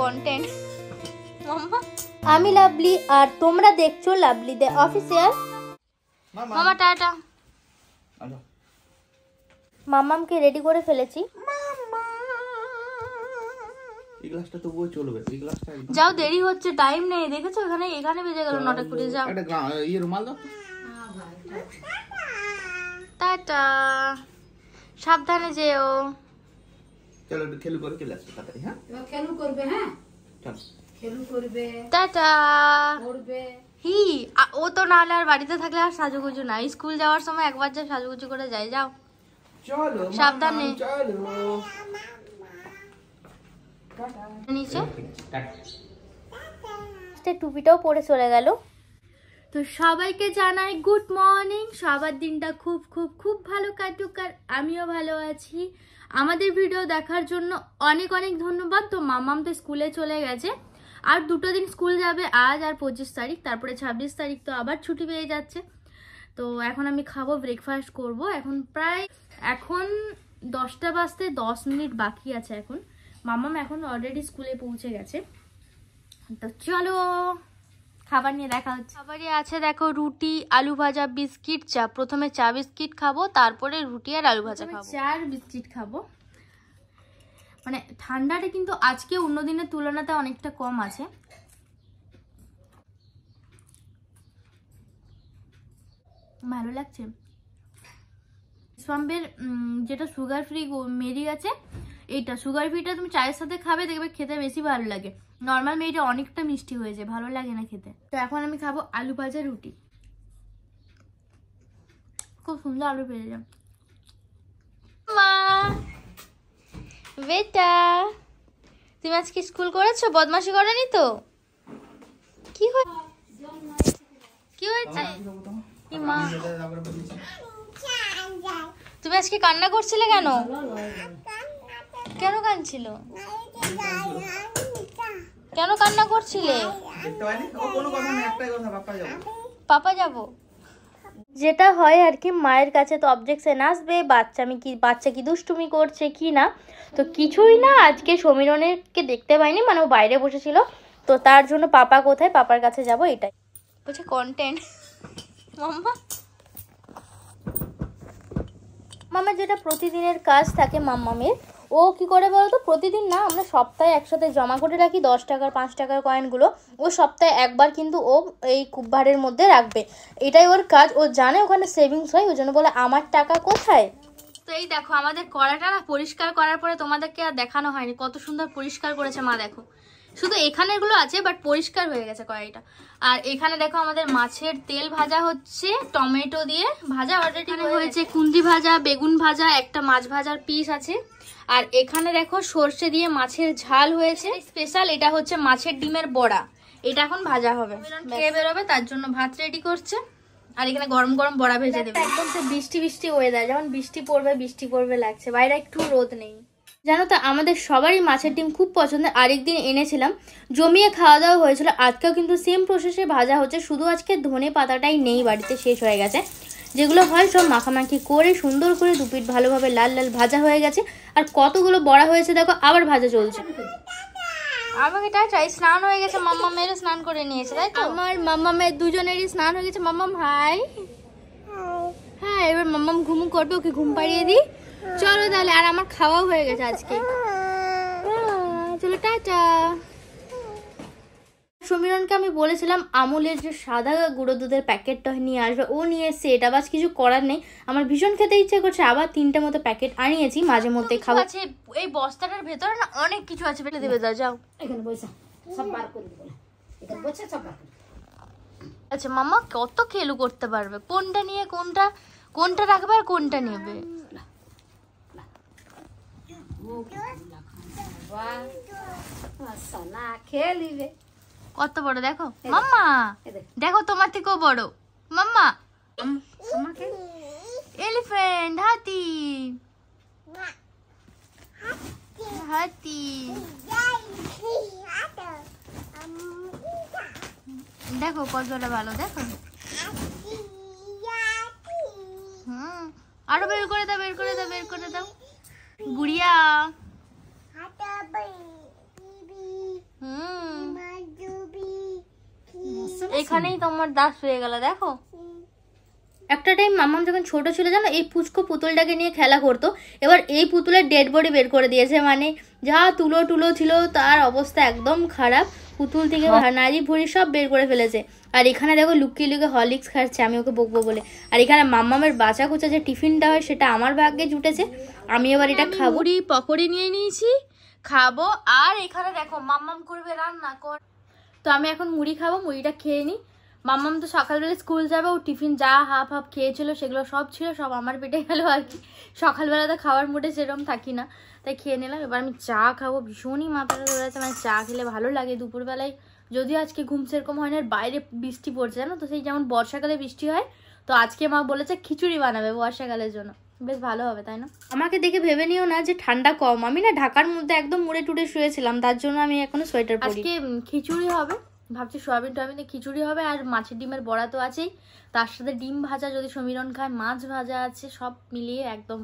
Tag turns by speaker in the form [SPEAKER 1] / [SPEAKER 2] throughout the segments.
[SPEAKER 1] Content আমি lovely আর তোমরা দেখছো লাভলি দে অফিসিয়াল মামা টাটা মামামকে রেডি করে ফেলেছি এই গ্লাসটা যাও দেরি হচ্ছে টাইম নেই দেখেছো এখানে এখানে বেজে গেল নটা কুড়ি যাও টাটা সাবধানে যেও চলো একটু খেলু করে চলে আসবে তাড়াতাড়ি হ্যাঁ খেলু করবে হ্যাঁ চলো খেলু করবে টাটা করবে হি ও তো নালে আর বাড়িতে থাকলে আর সাজুগুজু না স্কুল যাওয়ার সময় একবার যা সাজুগুজু করে যাই যাও চলো সাবধানে চলো টাটা নিচে টাটা টুপিটাও পরে চলে গেল তো সবাইকে জানাই গুড মর্নিং সবার দিনটা খুব খুব খুব ভালো কাটুক আর আমিও ভালো আছি আমাদের ভিডিও দেখার জন্য অনেক অনেক ধন্যবাদ তো মামাম তো স্কুলে চলে গেছে আর দুটো দিন স্কুল যাবে আজ আর পঁচিশ তারিখ তারপরে ছাব্বিশ তারিখ তো আবার ছুটি পেয়ে যাচ্ছে তো এখন আমি খাবো ব্রেকফাস্ট করব এখন প্রায় এখন দশটা বাজতে দশ মিনিট বাকি আছে এখন মামাম এখন অলরেডি স্কুলে পৌঁছে গেছে তো চলো খাবার নিয়ে দেখা হচ্ছে খাবারই আছে দেখো রুটি আলু ভাজা বিস্কিট চা প্রথমে চা বিস্কিট খাবো তারপরে রুটি আর আলু ভাজা খাবো চা আর বিস্কিট খাবো মানে ঠান্ডাটা কিন্তু আজকে অন্য দিনের তুলনাতে অনেকটা কম আছে ভালো লাগছে সোয়াম্বের যেটা সুগার ফ্রি মেরি আছে এইটা সুগার ফ্রিটা তুমি চায়ের সাথে খাবে দেখবে খেতে বেশি ভালো লাগে নর্মাল মেয়েটা অনেকটা মিষ্টি হয়েছে ভালো লাগে না খেতে তো এখন আমি খাবো আলু ভাজা রুটি খুব সুন্দর আলু পেয়ে যাব মা বেটা তুমি আজকে স্কুল করেছো বদমাশি করেনি তো কি কি হয়েছে তুমি আজকে কান্না করছিলে কেন কেন কাঁদছিল কেন কান্না করছিলে পাপা যাব যেটা হয় আর কি মায়ের কাছে তো অবজেকশন আসবে বাচ্চা আমি কি বাচ্চা কি দুষ্টুমি করছে কি না তো কিছুই না আজকে সমীরণেরকে দেখতে পাইনি মানে ও বাইরে বসেছিল তো তার জন্য পাপা কোথায় পাপার কাছে যাব এটাই বলছে কন্টেন্ট মাম্মা মাম্মা যেটা প্রতিদিনের কাজ থাকে মাম্মামের ও কি করে বলো তো প্রতিদিন না আমরা সপ্তাহে একসাথে জমা করে রাখি দশ টাকার পাঁচ টাকার কয়েনগুলো ও সপ্তাহে একবার কিন্তু ও এই কুব্ভারের মধ্যে রাখবে এটাই ওর কাজ ও জানে ওখানে সেভিংস হয় ওই জন্য বলে আমার টাকা কোথায় তো এই দেখো আমাদের কড়াটা না পরিষ্কার করার পরে তোমাদেরকে আর দেখানো হয়নি কত সুন্দর পরিষ্কার করেছে মা দেখো শুধু এখানেরগুলো আছে বাট পরিষ্কার হয়ে গেছে কড়াইটা আর এখানে দেখো আমাদের মাছের তেল ভাজা হচ্ছে টমেটো দিয়ে ভাজা অলরেডি হয়েছে কুন্দি ভাজা বেগুন ভাজা একটা মাছ ভাজার পিস আছে আর এখানে দেখো সর্ষে দিয়ে মাছের ঝাল হয়েছে স্পেশাল এটা হচ্ছে মাছের ডিমের বড়া এটা এখন ভাজা হবে খেয়ে বেরোবে তার জন্য ভাত রেডি করছে আর এখানে গরম গরম বড়া ভেজে দেবে একদম বৃষ্টি বৃষ্টি ওয়েদার যেমন বৃষ্টি পড়বে বৃষ্টি পড়বে লাগছে বাইরে একটু রোদ নেই জানো তো আমাদের সবারই মাছের ডিম খুব পছন্দের আরেকদিন এনেছিলাম জমিয়ে খাওয়া দাওয়া হয়েছিল আজকেও কিন্তু সেম প্রসেসে ভাজা হচ্ছে শুধু আজকে ধনে পাতাটাই নেই বাড়িতে শেষ হয়ে গেছে যেগুলো হয় সব মাখামাখি করে সুন্দর করে দুপিট ভালোভাবে লাল লাল ভাজা হয়ে গেছে আর কতগুলো বড়া হয়েছে দেখো আবার ভাজা চলছে আমাকে টাটা স্নান হয়ে গেছে মাম্মা মেয়েরও স্নান করে নিয়েছে তাই তো আমার মাম্মা মেয়ের দুজনেরই স্নান হয়ে গেছে মাম্মাম হাই হ্যাঁ এবার মাম্মাম ঘুমু করবে ওকে ঘুম পাড়িয়ে দিই চলো তাহলে আর আমার খাওয়া হয়ে গেছে আজকে চলো টাটা সমীরণকে আমি বলেছিলাম আমুলের যে সাদা গুঁড়ো দুধের প্যাকেটটা নিয়ে আসবে ও নিয়ে এসছে এটা বাস কিছু করার নেই আমার ভীষণ খেতে ইচ্ছে করছে আবার তিনটা মতো প্যাকেট আনিয়েছি মাঝে মধ্যে খাওয়া আছে এই বস্তাটার ভেতরে না অনেক কিছু আছে ফেলে দেবে দা যাও এখানে পয়সা সব বার করে দেবো সব আচ্ছা মামা কত খেলু করতে পারবে কোনটা নিয়ে কোনটা কোনটা রাখবে আর কোনটা নেবে কত বড় দেখো মাম্মা দেখো তোমার থেকেও বড় মাম্মা এলিফেন্ট হাতি হাতি দেখো কতটা ভালো দেখো হুম আরো বের করে দাও বের করে দাও বের করে দাও গুড়িয়া এখানেই তোমার দাস হয়ে গেল দেখো একটা টাইম মামাম যখন ছোট ছিল জানো এই পুচকো পুতুলটাকে নিয়ে খেলা করতো এবার এই পুতুলের ডেড বডি বের করে দিয়েছে মানে যা তুলো টুলো ছিল তার অবস্থা একদম খারাপ পুতুল থেকে হ্যাঁ। নারী ভুড়ি সব বের করে ফেলেছে আর এখানে দেখো লুকিয়ে লুকিয়ে হরলিক্স খাচ্ছে আমি ওকে বকবো বলে আর এখানে মাম্মামের বাঁচা কুচা যে টিফিনটা হয় সেটা আমার ভাগ্যে জুটেছে আমি এবার এটা খাবো পকোড়ি নিয়ে নিয়েছি খাবো আর এখানে দেখো মাম্মাম করবে রান্না কর তো আমি এখন মুড়ি খাবো মুড়িটা খেয়ে নিই মাম্মাম তো সকালবেলা স্কুল যাবে ও টিফিন যা হাফ হাফ খেয়েছিল সেগুলো সব ছিল সব আমার পেটে গেল আর কি সকালবেলা তো খাওয়ার মোটে সেরকম থাকি না তাই খেয়ে নিলাম এবার আমি চা খাবো ভীষণই মাথাটা ধরেছে মানে চা খেলে ভালো লাগে দুপুরবেলায় যদি আজকে ঘুম সেরকম হয় না বাইরে বৃষ্টি পড়ছে জানো তো সেই যেমন বর্ষাকালে বৃষ্টি হয় তো আজকে মা বলেছে খিচুড়ি বানাবে বর্ষাকালের জন্য বেশ ভালো হবে তাই না আমাকে দেখে ভেবে নিও না যে ঠান্ডা কম আমি না ঢাকার মধ্যে একদম মুড়ে টুড়ে শুয়েছিলাম তার জন্য আমি এখনো সোয়েটার আজকে খিচুড়ি হবে ভাবছি সয়াবিন টয়াবিনে খিচুড়ি হবে আর মাছের ডিমের বড়া তো আছেই তার সাথে ডিম ভাজা যদি সমীরণ খায় মাছ ভাজা আছে সব মিলিয়ে একদম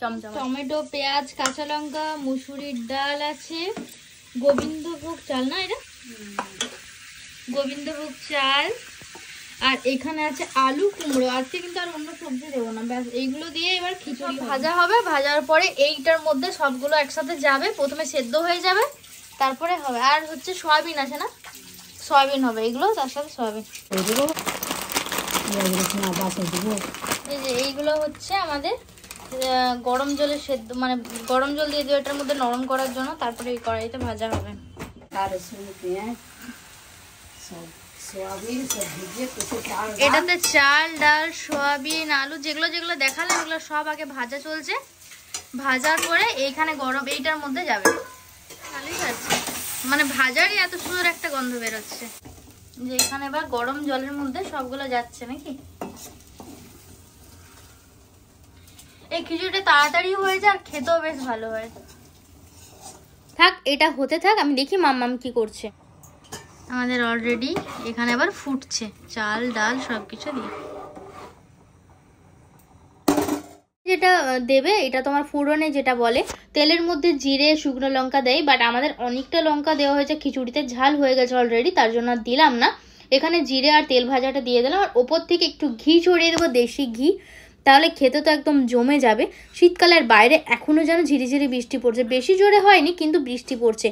[SPEAKER 1] চমচম টমেটো পেঁয়াজ কাঁচা লঙ্কা মুসুরির ডাল আছে গোবিন্দভোগ চাল না এটা গোবিন্দভোগ চাল আর এখানে আছে আলু কুমড়ো আজকে কিন্তু আর অন্য সবজি দেবো না ব্যাস এইগুলো দিয়ে এবার খিচুড়ি ভাজা হবে ভাজার পরে এইটার মধ্যে সবগুলো একসাথে যাবে প্রথমে সেদ্ধ হয়ে যাবে তারপরে হবে আর হচ্ছে সয়াবিন আছে না সয়াবিন হবে এগুলো তার সাথে সয়াবিন এগুলো এই এইগুলো হচ্ছে আমাদের গরম জলে সেদ্ধ মানে গরম জল দিয়ে দিয়ে এটার মধ্যে নরম করার জন্য তারপরে এই কড়াইতে ভাজা হবে হ্যাঁ? এটাতে চাল ডাল সোয়াবিন আলু যেগুলো যেগুলো দেখালে এগুলো সব আগে ভাজা চলছে ভাজার পরে এইখানে গরম এইটার মধ্যে যাবে মানে ভাজারই এত সুন্দর একটা গন্ধ বেরোচ্ছে যে এখানে এবার গরম জলের মধ্যে সবগুলো যাচ্ছে নাকি এই খিচুড়িটা তাড়াতাড়ি হয়ে যায় আর খেতেও বেশ ভালো হয় থাক এটা হতে থাক আমি দেখি মাম্মাম কি করছে আমাদের অলরেডি এখানে আবার ফুটছে চাল ডাল সব কিছু দিয়ে যেটা দেবে এটা তোমার ফুরনে যেটা বলে তেলের মধ্যে জিরে শুকনো লঙ্কা দেয় বাট আমাদের অনেকটা লঙ্কা দেওয়া হয়েছে খিচুড়িতে ঝাল হয়ে গেছে অলরেডি তার জন্য আর দিলাম না এখানে জিরে আর তেল ভাজাটা দিয়ে দিলাম আর ওপর থেকে একটু ঘি ছড়িয়ে দেবো দেশি ঘি তাহলে খেতে তো একদম জমে যাবে শীতকালের বাইরে এখনও যেন ঝিরিঝিরি বৃষ্টি পড়ছে বেশি জোরে হয়নি কিন্তু বৃষ্টি পড়ছে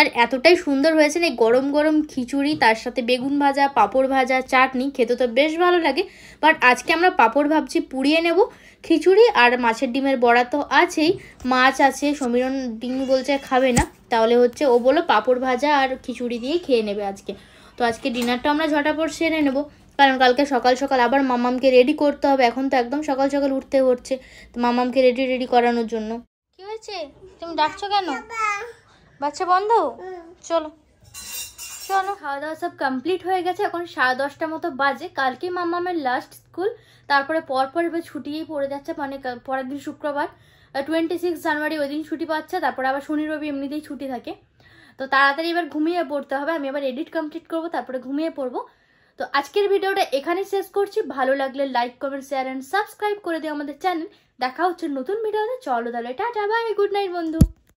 [SPEAKER 1] আর এতটাই সুন্দর হয়েছে না গরম গরম খিচুড়ি তার সাথে বেগুন ভাজা পাঁপড় ভাজা চাটনি খেতে তো বেশ ভালো লাগে বাট আজকে আমরা পাঁপড় ভাবছি পুড়িয়ে নেব খিচুড়ি আর মাছের ডিমের বড়া তো আছেই মাছ আছে সমীরণ ডিম বলছে খাবে না তাহলে হচ্ছে ও বলো পাঁপড় ভাজা আর খিচুড়ি দিয়ে খেয়ে নেবে আজকে তো আজকে ডিনারটা আমরা ঝটাপট সেরে নেবো কারণ কালকে সকাল সকাল আবার মামামকে রেডি করতে হবে এখন তো একদম সকাল সকাল উঠতে হচ্ছে তো মামামকে রেডি রেডি করানোর জন্য কি হয়েছে তুমি ডাকছো কেন বাচ্চা বন্ধু চলো চলো খাওয়া দাওয়া সব কমপ্লিট হয়ে গেছে এখন সাড়ে দশটা মতো বাজে কালকে মামামের লাস্ট স্কুল তারপরে পরপর এবার ছুটিই পড়ে যাচ্ছে মানে পরের দিন শুক্রবার টোয়েন্টি সিক্স জানুয়ারি ওই দিন ছুটি পাচ্ছে তারপরে আবার শনি রবি এমনিতেই ছুটি থাকে তো তাড়াতাড়ি এবার ঘুমিয়ে পড়তে হবে আমি এবার এডিট কমপ্লিট করব তারপরে ঘুমিয়ে পড়বো তো আজকের ভিডিওটা এখানেই শেষ করছি ভালো লাগলে like comment share and subscribe করে দিও আমাদের চ্যানেল দেখা হচ্ছে নতুন ভিডিওতে চলো তাহলে টাটা বাই গুড নাইট বন্ধু